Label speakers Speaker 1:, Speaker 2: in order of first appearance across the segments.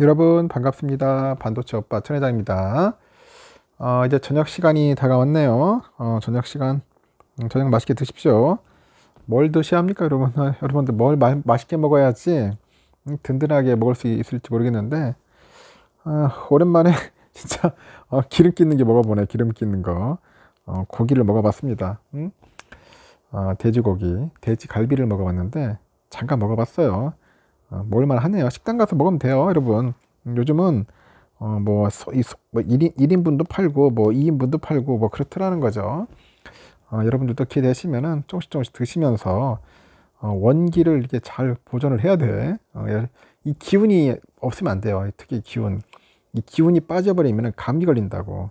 Speaker 1: 여러분 반갑습니다. 반도체 오빠 천회장입니다. 어, 이제 저녁 시간이 다가왔네요. 어, 저녁 시간 음, 저녁 맛있게 드십시오. 뭘 드셔야 합니까 여러분? 여러분들 뭘 마, 맛있게 먹어야지 음, 든든하게 먹을 수 있을지 모르겠는데 어, 오랜만에 진짜 어, 기름 끼는 게 먹어보네 기름 끼는 거 어, 고기를 먹어봤습니다. 응? 음? 아, 돼지고기 돼지갈비를 먹어봤는데 잠깐 먹어봤어요. 어, 먹을만 하네요. 식당 가서 먹으면 돼요, 여러분. 요즘은 어, 뭐, 소, 이, 소, 뭐 1인, 1인분도 팔고 뭐 2인분도 팔고 뭐 그렇더라는 거죠. 어, 여러분들도 기대되시면은 조금씩 조금씩 드시면서 어, 원기를 이렇게 잘 보존을 해야 돼. 어, 예, 이 기운이 없으면 안 돼요. 특히 기운. 이 기운이 빠져버리면 감기 걸린다고.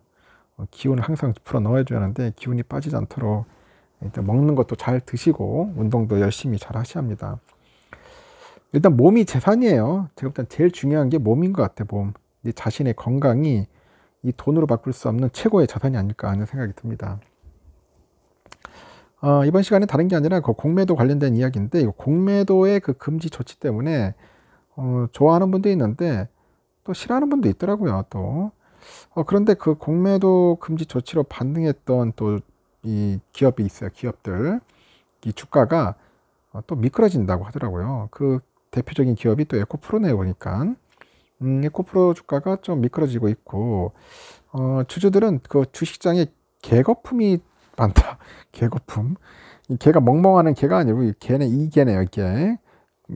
Speaker 1: 어, 기운을 항상 풀어 넣어야되는데 기운이 빠지지 않도록 일단 먹는 것도 잘 드시고 운동도 열심히 잘 하셔야 합니다. 일단 몸이 재산이에요. 제가 일단 제일 중요한 게 몸인 것 같아, 요 몸. 내 자신의 건강이 이 돈으로 바꿀 수 없는 최고의 자산이 아닐까 하는 생각이 듭니다. 어, 이번 시간에 다른 게 아니라 그 공매도 관련된 이야기인데, 이 공매도의 그 금지 조치 때문에, 어, 좋아하는 분도 있는데, 또 싫어하는 분도 있더라고요, 또. 어, 그런데 그 공매도 금지 조치로 반등했던 또 이 기업이 있어요, 기업들. 이 주가가 어, 또 미끄러진다고 하더라고요. 그 대표적인 기업이 또 에코프로네 보니까 음, 에코프로 주가가 좀 미끄러지고 있고 어, 주주들은 그 주식장에 개거품이 많다. 개거품. 이 개가 멍멍하는 개가 아니고 이 개는 이 개네요. 개.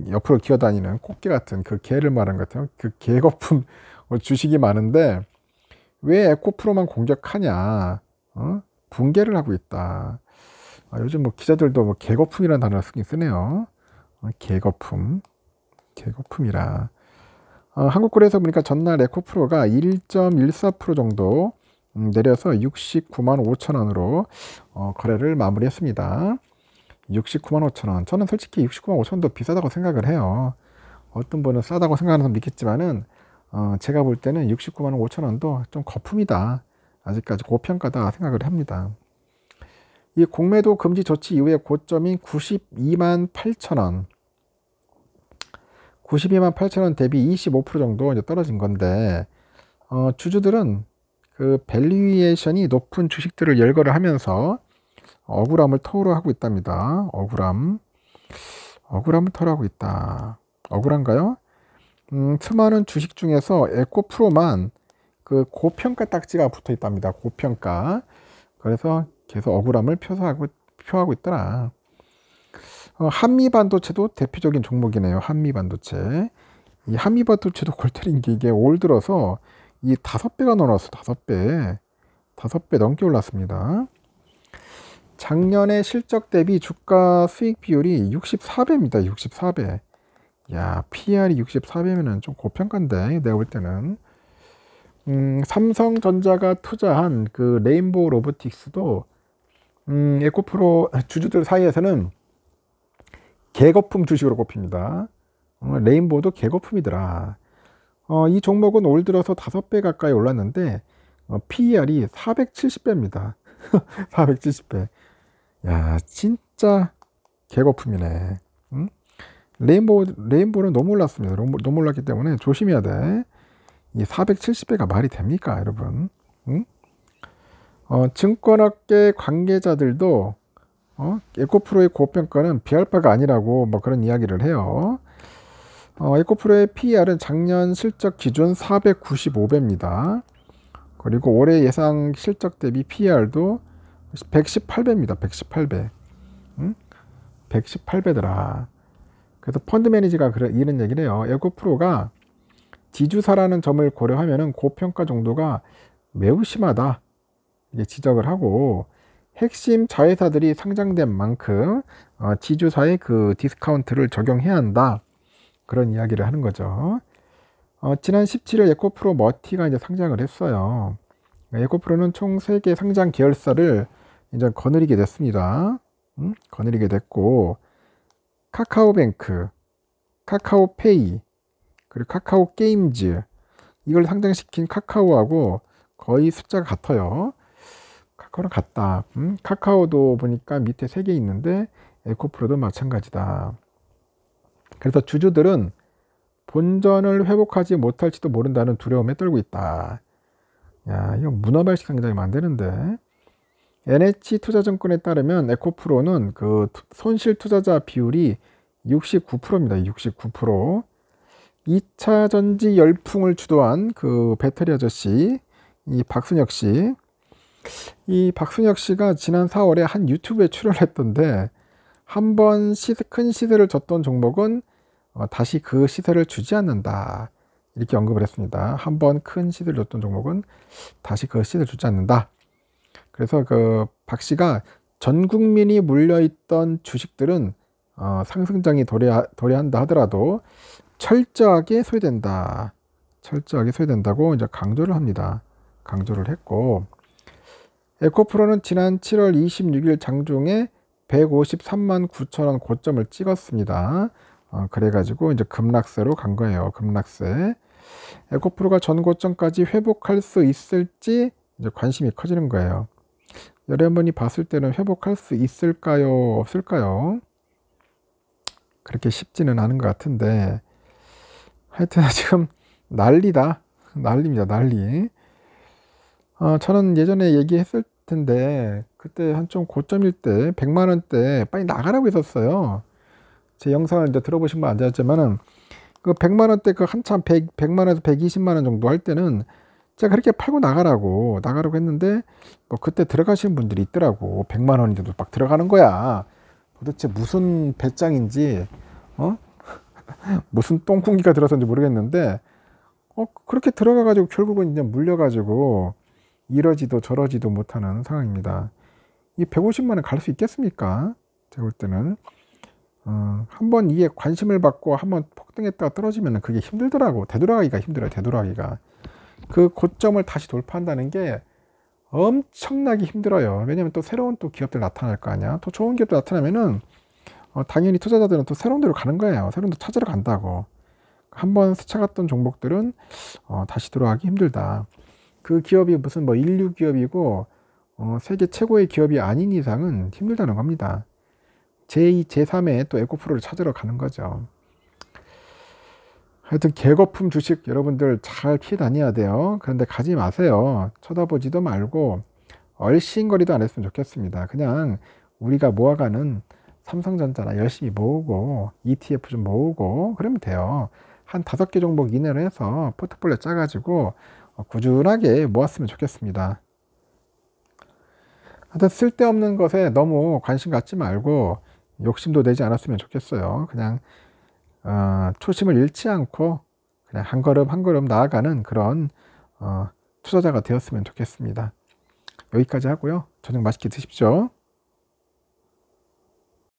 Speaker 1: 옆으로 기어다니는 꽃게 같은 그 개를 말한 것 같아요. 그 개거품 어, 주식이 많은데 왜 에코프로만 공격하냐? 어? 붕괴를 하고 있다. 아, 요즘 뭐 기자들도 뭐 개거품이라는 단어를 쓰긴 쓰네요. 어, 개거품. 개거품이라. 어, 한국거래에서 보니까 전날 에코프로가 1.14% 정도 음, 내려서 69만 5천 원으로 어, 거래를 마무리했습니다. 69만 5천 원. 저는 솔직히 69만 5천 원도 비싸다고 생각을 해요. 어떤 분은 싸다고 생각하는 사람도 있겠지만은 어, 제가 볼 때는 69만 5천 원도 좀 거품이다. 아직까지 고평가다 생각을 합니다. 이 공매도 금지 조치 이후에 고점인 92만 8천 원. 92만 8천 원 대비 25% 정도 이제 떨어진 건데 어, 주주들은 그 밸류에이션이 높은 주식들을 열거를 하면서 억울함을 토로하고 있답니다. 억울함, 억울함을 토로하고 있다. 억울한가요? 음, 수많은 주식 중에서 에코프로만 그 고평가 딱지가 붙어 있답니다. 고평가. 그래서 계속 억울함을 표하고 표하고 있더라. 어, 한미 반도체도 대표적인 종목이네요. 한미 반도체. 이 한미 반도체도 골때린 게 이게 올 들어서 이 다섯 배가 넘었어. 다섯 배. 다섯 배 넘게 올랐습니다. 작년에 실적 대비 주가 수익 비율이 64배입니다. 64배. 야, PR이 64배면은 좀 고평가인데, 내가 볼 때는. 음, 삼성전자가 투자한 그 레인보우 로보틱스도, 음, 에코프로 주주들 사이에서는 개거품 주식으로 꼽힙니다. 어, 레인보도 개거품이더라. 어, 이 종목은 올 들어서 5배 가까이 올랐는데 어, PER이 470배입니다. 470배. 야 진짜 개거품이네. 응? 레인보 레인보는 너무 올랐습니다. 너무 올랐기 때문에 조심해야 돼. 이 470배가 말이 됩니까, 여러분? 응? 어, 증권업계 관계자들도 어? 에코프로의 고평가는 비할바가 아니라고 뭐 그런 이야기를 해요. 어, 에코프로의 PER은 작년 실적 기준 495배입니다. 그리고 올해 예상 실적 대비 PER도 118배입니다. 118배. 응? 118배더라. 그래서 펀드 매니지가 그래, 이런 얘기를 해요. 에코프로가 지주사라는 점을 고려하면 고평가 정도가 매우 심하다. 이게 지적을 하고 핵심 자회사들이 상장된 만큼 어, 지주사의 그 디스카운트를 적용해야 한다. 그런 이야기를 하는 거죠. 어, 지난 17일 에코프로 머티가 이제 상장을 했어요. 에코프로는 총 3개 상장 계열사를 이제 거느리게 됐습니다. 음? 거느리게 됐고, 카카오뱅크, 카카오페이, 그리고 카카오 게임즈, 이걸 상장시킨 카카오하고 거의 숫자가 같아요. 카카오 같다. 음? 카카오도 보니까 밑에 세 개 있는데 에코프로도 마찬가지다. 그래서 주주들은 본전을 회복하지 못할지도 모른다는 두려움에 떨고 있다. 야, 이거 문화발식 상장이면 안 되는데. NH투자증권에 따르면 에코프로는 그 손실 투자자 비율이 69%입니다. 69%. 2차 전지 열풍을 주도한 그 배터리 아저씨, 이 박순혁 씨, 이 박순혁 씨가 지난 4월에 한 유튜브에 출연했던데 한 번 큰 시세를 줬던 종목은 어, 다시 그 시세를 주지 않는다 이렇게 언급을 했습니다. 한 번 큰 시세를 줬던 종목은 다시 그 시세를 주지 않는다. 그래서 그 박 씨가 전 국민이 물려있던 주식들은 어, 상승장이 도래하, 도래한다 하더라도 철저하게 소외된다. 철저하게 소외된다고 이제 강조를 합니다. 강조를 했고 에코프로는 지난 7월 26일 장중에 153만 9천원 고점을 찍었습니다. 어, 그래가지고 이제 급락세로 간 거예요. 급락세. 에코프로가 전 고점까지 회복할 수 있을지 이제 관심이 커지는 거예요. 여러분이 봤을 때는 회복할 수 있을까요? 없을까요? 그렇게 쉽지는 않은 것 같은데 하여튼 지금 난리다. 난리입니다. 난리. 어, 저는 예전에 얘기했을 텐데 그때 한 좀 고점일 때 100만 원대 빨리 나가라고 했었어요. 제 영상을 이제 들어보신 분아었지만은그 100만 원대 그 한참 100, 100만 원에서 120만 원 정도 할 때는 제가 그렇게 팔고 나가라고 나가라고 했는데 뭐 그때 들어가신 분들이 있더라고 100만 원인데도 막 들어가는 거야 도대체 무슨 배짱인지 어 무슨 똥쿵기가 들어서는지 모르겠는데 어 그렇게 들어가 가지고 결국은 이제 물려 가지고 이러지도 저러지도 못하는 상황입니다. 이 150만 원갈수 있겠습니까? 제가 볼 때는 어, 한번 이에 관심을 받고 한번 폭등했다가 떨어지면 그게 힘들더라고 되돌아가기가 힘들어요. 되돌아가기가 그 고점을 다시 돌파한다는 게 엄청나게 힘들어요. 왜냐면또 새로운 또 기업들 나타날 거 아니야. 또 좋은 기업들 나타나면은 어, 당연히 투자자들은 또 새로운 데로 가는 거예요. 새로운 데 찾으러 간다고. 한번 스쳐갔던 종목들은 어, 다시 들어가기 힘들다. 그 기업이 무슨 뭐 인류 기업이고 어, 세계 최고의 기업이 아닌 이상은 힘들다는 겁니다. 제2, 제3의 또 에코프로를 찾으러 가는 거죠. 하여튼 개거품 주식 여러분들 잘 피해 다녀야 돼요. 그런데 가지 마세요. 쳐다보지도 말고 얼씬거리도 안 했으면 좋겠습니다. 그냥 우리가 모아가는 삼성전자나 열심히 모으고 ETF 좀 모으고 그러면 돼요. 한 다섯 개 종목 이내로 해서 포트폴리오 짜가지고 어, 꾸준하게 모았으면 좋겠습니다. 하여튼 쓸데없는 것에 너무 관심 갖지 말고 욕심도 내지 않았으면 좋겠어요. 그냥 어, 초심을 잃지 않고 그냥 한 걸음 한 걸음 나아가는 그런 어, 투자자가 되었으면 좋겠습니다. 여기까지 하고요. 저녁 맛있게 드십시오.